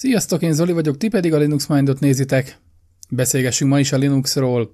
Sziasztok, én Zoli vagyok, ti pedig a Linux Mindot nézitek. Beszélgessünk ma is a Linuxról.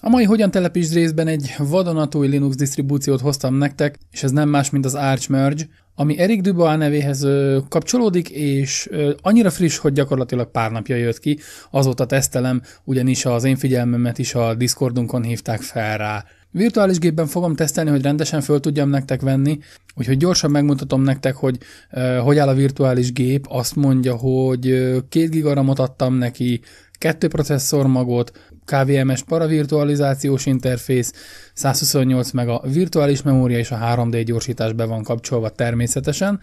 A mai Hogyan telepítsd részben egy vadonatúj Linux disztribúciót hoztam nektek, és ez nem más, mint az Arch Merge, ami Eric Dubois nevéhez kapcsolódik, és annyira friss, hogy gyakorlatilag pár napja jött ki, azóta tesztelem, ugyanis az én figyelmemet is a Discordunkon hívták fel rá. Virtuális gépben fogom tesztelni, hogy rendesen föl tudjam nektek venni, úgyhogy gyorsan megmutatom nektek, hogy uh, hogy áll a virtuális gép. Azt mondja, hogy uh, 2 gigaramot adtam neki, kettő processzormagot, KVMS paravirtualizációs interfész, 128 meg a virtuális memória és a 3D gyorsítás be van kapcsolva természetesen.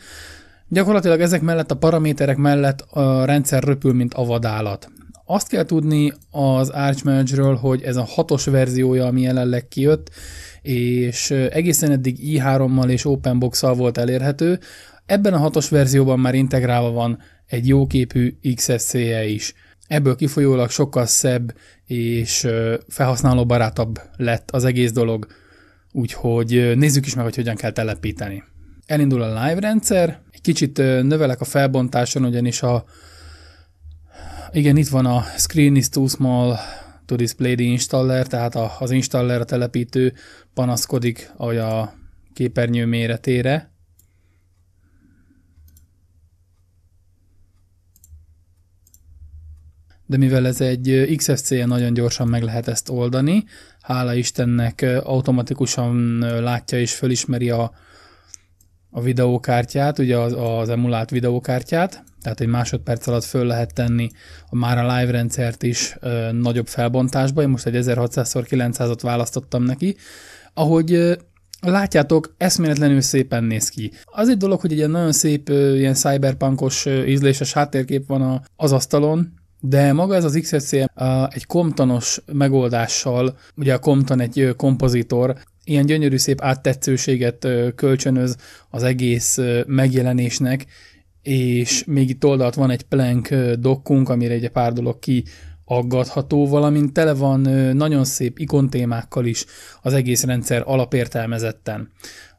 Gyakorlatilag ezek mellett a paraméterek mellett a rendszer röpül, mint avadállat. Azt kell tudni az Archmage-ről, hogy ez a hatos verziója, ami jelenleg kijött, és egészen eddig i3-mal és openbox al volt elérhető. Ebben a hatos verzióban már integrálva van egy jóképű XSC-je is. Ebből kifolyólag sokkal szebb és felhasználóbarátabb lett az egész dolog, úgyhogy nézzük is meg, hogy hogyan kell telepíteni. Elindul a live rendszer, egy kicsit növelek a felbontáson, ugyanis a igen, itt van a Screen is too small to display the installer, tehát az installer, a telepítő panaszkodik a képernyő méretére. De mivel ez egy XFC-en nagyon gyorsan meg lehet ezt oldani, hála Istennek automatikusan látja és fölismeri a, a videókártyát, ugye az, az emulált videókártyát, tehát egy másodperc alatt föl lehet tenni a már a live rendszert is ö, nagyobb felbontásba, én most egy 1600x900-at választottam neki, ahogy ö, Látjátok, eszméletlenül szépen néz ki. Az egy dolog, hogy egy nagyon szép, ö, ilyen cyberpunkos ö, ízléses háttérkép van a, az asztalon, de maga ez az XSCM egy komptanos megoldással, ugye a komptan egy kompozitor, ilyen gyönyörű szép áttetszőséget kölcsönöz az egész megjelenésnek, és még itt oldalt van egy plank dokkunk, amire egy pár dolog ki aggatható, valamint tele van nagyon szép ikontémákkal is az egész rendszer alapértelmezetten.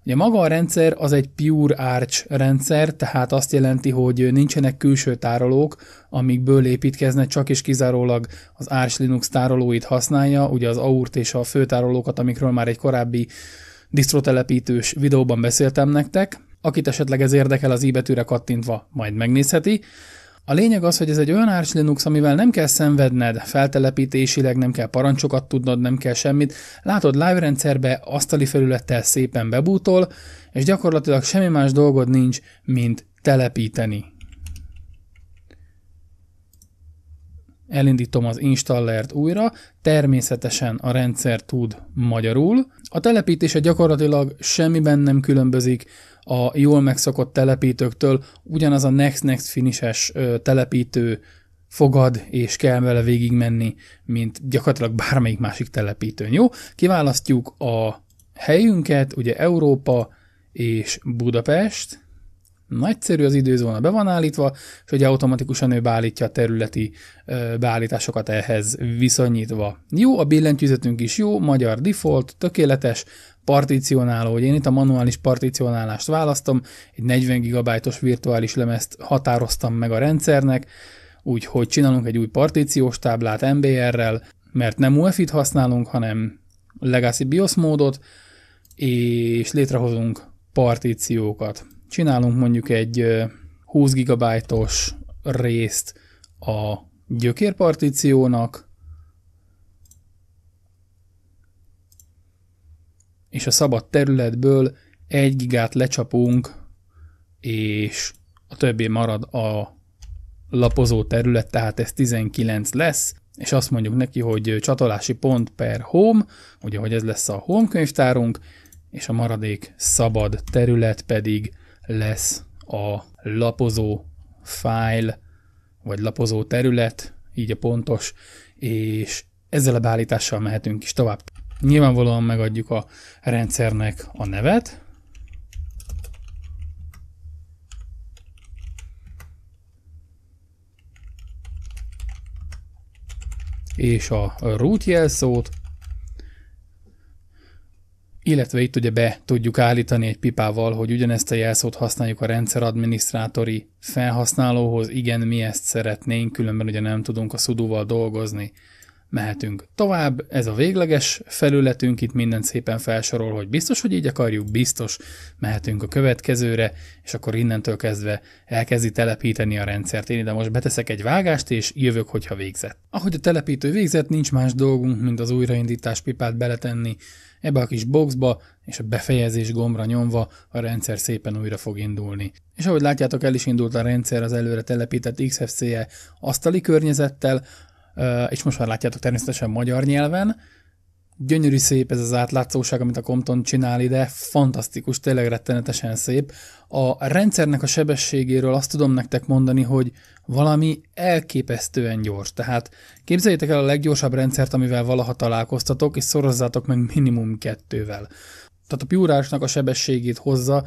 Ugye maga a rendszer az egy pure arch rendszer, tehát azt jelenti, hogy nincsenek külső tárolók, amikből építkezne, csak és kizárólag az Arch Linux tárolóit használja, ugye az AURT és a főtárolókat, amikről már egy korábbi distrotelepítős videóban beszéltem nektek. Akit esetleg ez érdekel, az i betűre kattintva majd megnézheti. A lényeg az, hogy ez egy olyan Arch Linux, amivel nem kell szenvedned, feltelepítésileg nem kell parancsokat tudnod, nem kell semmit. Látod, live rendszerbe asztali felülettel szépen bebútol, és gyakorlatilag semmi más dolgod nincs, mint telepíteni. elindítom az installert újra, természetesen a rendszer tud magyarul. A telepítése gyakorlatilag semmiben nem különbözik a jól megszokott telepítőktől ugyanaz a next-next finishes telepítő fogad és kell vele végig menni, mint gyakorlatilag bármelyik másik telepítőn. Jó, kiválasztjuk a helyünket, ugye Európa és Budapest, nagyszerű az időzóna be van állítva, és ugye automatikusan ő beállítja a területi beállításokat ehhez viszonyítva. Jó, a billentyűzetünk is jó, magyar default, tökéletes, particionáló, hogy én itt a manuális particionálást választom, egy 40 GB-os virtuális lemezt határoztam meg a rendszernek, úgyhogy csinálunk egy új partíciós táblát MBR-rel, mert nem UEFI-t használunk, hanem Legacy BIOS módot, és létrehozunk partíciókat. Csinálunk mondjuk egy 20 GB-os részt a gyökérpartíciónak, és a szabad területből egy gigát lecsapunk, és a többi marad a lapozó terület, tehát ez 19 lesz, és azt mondjuk neki, hogy csatolási pont per home, ugye, hogy ez lesz a home könyvtárunk, és a maradék szabad terület pedig lesz a lapozó file, vagy lapozó terület, így a pontos, és ezzel a beállítással mehetünk is tovább. Nyilvánvalóan megadjuk a rendszernek a nevet. És a root jelszót. Illetve itt ugye be tudjuk állítani egy pipával, hogy ugyanezt a jelszót használjuk a rendszeradminisztrátori felhasználóhoz. Igen, mi ezt szeretnénk, különben ugye nem tudunk a sudo dolgozni mehetünk tovább, ez a végleges felületünk, itt minden szépen felsorol, hogy biztos, hogy így akarjuk, biztos, mehetünk a következőre, és akkor innentől kezdve elkezdi telepíteni a rendszert. Én ide most beteszek egy vágást, és jövök, hogyha végzett. Ahogy a telepítő végzett, nincs más dolgunk, mint az újraindítás pipát beletenni ebbe a kis boxba, és a befejezés gombra nyomva a rendszer szépen újra fog indulni. És ahogy látjátok, el is indult a rendszer az előre telepített XFCE asztali környezettel, és most már látjátok természetesen magyar nyelven. Gyönyörű szép ez az átlátszóság, amit a Compton csinál ide, fantasztikus, tényleg rettenetesen szép. A rendszernek a sebességéről azt tudom nektek mondani, hogy valami elképesztően gyors. Tehát képzeljétek el a leggyorsabb rendszert, amivel valaha találkoztatok, és szorozzátok meg minimum kettővel. Tehát a piúrásnak a sebességét hozza,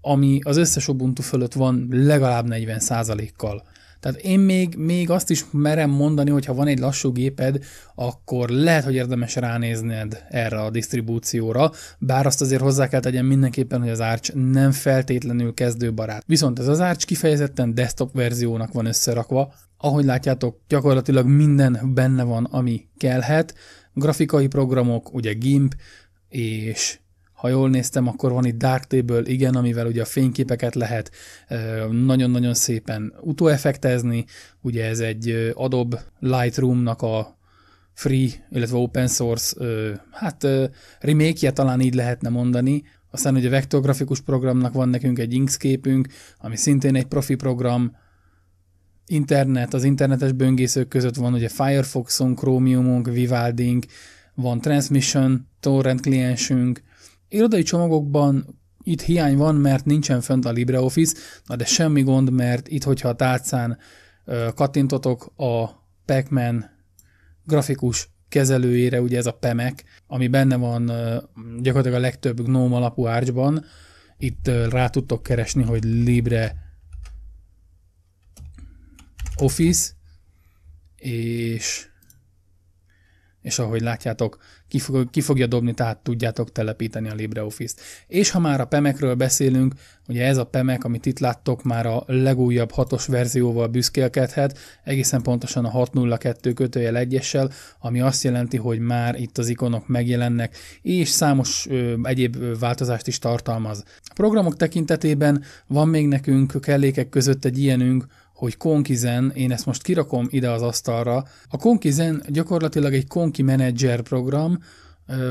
ami az összes Ubuntu fölött van legalább 40%-kal. Tehát én még, még azt is merem mondani, hogy ha van egy lassú géped, akkor lehet, hogy érdemes ránézned erre a disztribúcióra, bár azt azért hozzá kell tegyen mindenképpen, hogy az Arch nem feltétlenül kezdőbarát. Viszont ez az Arch kifejezetten desktop verziónak van összerakva, ahogy látjátok, gyakorlatilag minden benne van, ami kellhet, grafikai programok, ugye GIMP, és ha jól néztem, akkor van itt Dark Table, igen, amivel ugye a fényképeket lehet nagyon-nagyon szépen utóeffektezni, ugye ez egy Adobe Lightroom-nak a free, illetve open source, hát remake talán így lehetne mondani, aztán ugye a vektorgrafikus programnak van nekünk egy Inkscape-ünk, ami szintén egy profi program, internet, az internetes böngészők között van ugye Firefoxunk, Chromiumunk, Vivaldink, van Transmission, torrent kliensünk, Irodai csomagokban itt hiány van, mert nincsen fönt a LibreOffice, na de semmi gond, mert itt, hogyha a tárcán kattintotok a Pac-Man grafikus kezelőjére, ugye ez a PEMEK, ami benne van gyakorlatilag a legtöbb GNOME alapú árcsban, itt rá tudtok keresni, hogy Libre Office, és és ahogy látjátok, ki, fog, ki fogja dobni, tehát tudjátok telepíteni a LibreOffice-t. És ha már a pemekről beszélünk, ugye ez a pemek, amit itt láttok, már a legújabb hatos verzióval büszkélkedhet, egészen pontosan a 602 kötőjel 1 ami azt jelenti, hogy már itt az ikonok megjelennek, és számos ö, egyéb változást is tartalmaz. A programok tekintetében van még nekünk kellékek között egy ilyenünk, hogy Konkizen, én ezt most kirakom ide az asztalra. A Konkizen gyakorlatilag egy Konki Manager program,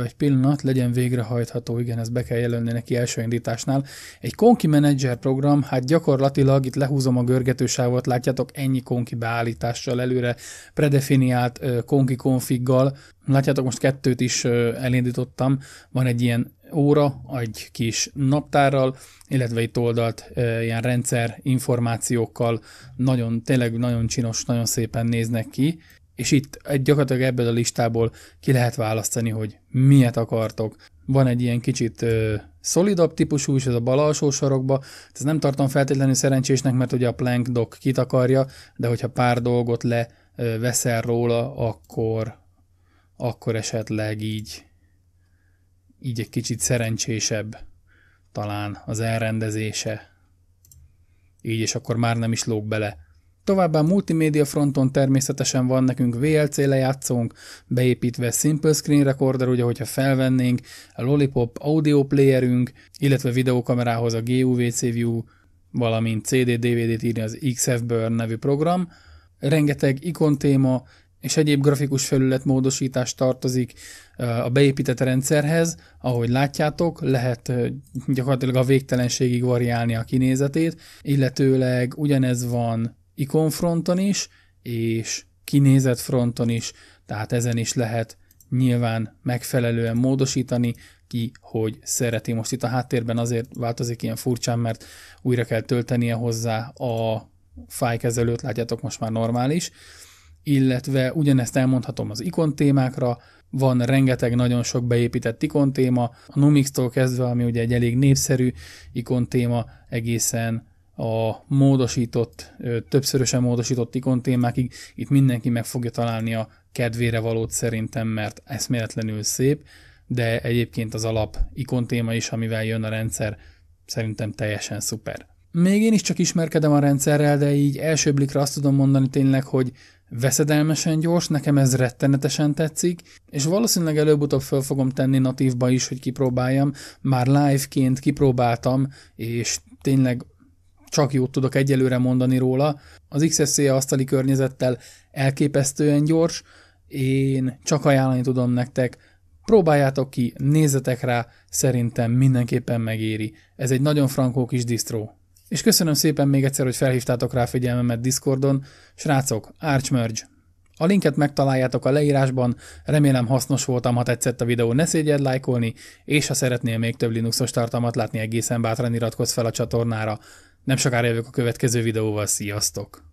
egy pillanat, legyen végrehajtható, igen, ezt be kell jelölni neki első indításnál. Egy Konki Manager program, hát gyakorlatilag itt lehúzom a görgetősávot, látjátok, ennyi Konki beállítással előre predefiniált Konki konfiggal. Látjátok, most kettőt is elindítottam, van egy ilyen óra egy kis naptárral, illetve itt oldalt ilyen rendszer információkkal nagyon, tényleg nagyon csinos, nagyon szépen néznek ki, és itt egy gyakorlatilag ebből a listából ki lehet választani, hogy miért akartok. Van egy ilyen kicsit ö, szolidabb típusú is, ez a bal alsó sarokba, ez nem tartom feltétlenül szerencsésnek, mert ugye a plank dock kitakarja, de hogyha pár dolgot le veszel róla, akkor, akkor esetleg így így egy kicsit szerencsésebb talán az elrendezése. Így és akkor már nem is lóg bele. Továbbá multimédia fronton természetesen van nekünk VLC lejátszónk, beépítve Simple Screen Recorder, ugye hogyha felvennénk, a Lollipop audio playerünk, illetve videokamerához a GUVC View, valamint CD-DVD-t írni az XFburn nevű program, rengeteg ikontéma, és egyéb grafikus felület módosítás tartozik a beépített rendszerhez, ahogy látjátok, lehet gyakorlatilag a végtelenségig variálni a kinézetét, illetőleg ugyanez van ikonfronton is, és kinézet fronton is, tehát ezen is lehet nyilván megfelelően módosítani, ki, hogy szereti. Most itt a háttérben azért változik ilyen furcsán, mert újra kell töltenie hozzá a fájkezelőt, látjátok most már normális, illetve ugyanezt elmondhatom az ikon témákra, van rengeteg nagyon sok beépített ikon téma, a Numix-tól kezdve, ami ugye egy elég népszerű ikon téma, egészen a módosított, többszörösen módosított ikon témákig, itt mindenki meg fogja találni a kedvére valót szerintem, mert eszméletlenül szép, de egyébként az alap ikon téma is, amivel jön a rendszer, szerintem teljesen szuper. Még én is csak ismerkedem a rendszerrel, de így első blikra azt tudom mondani tényleg, hogy veszedelmesen gyors, nekem ez rettenetesen tetszik, és valószínűleg előbb-utóbb föl fogom tenni natívba is, hogy kipróbáljam. Már live-ként kipróbáltam, és tényleg csak jót tudok egyelőre mondani róla. Az XSC asztali környezettel elképesztően gyors, én csak ajánlani tudom nektek, próbáljátok ki, nézzetek rá, szerintem mindenképpen megéri. Ez egy nagyon frankó kis disztró. És köszönöm szépen még egyszer, hogy felhívtátok rá figyelmemet Discordon. Srácok, Arch Merge. A linket megtaláljátok a leírásban, remélem hasznos voltam, ha tetszett a videó, ne szégyed lájkolni, és ha szeretnél még több Linuxos tartalmat látni, egészen bátran iratkozz fel a csatornára. Nem sokára jövök a következő videóval, sziasztok!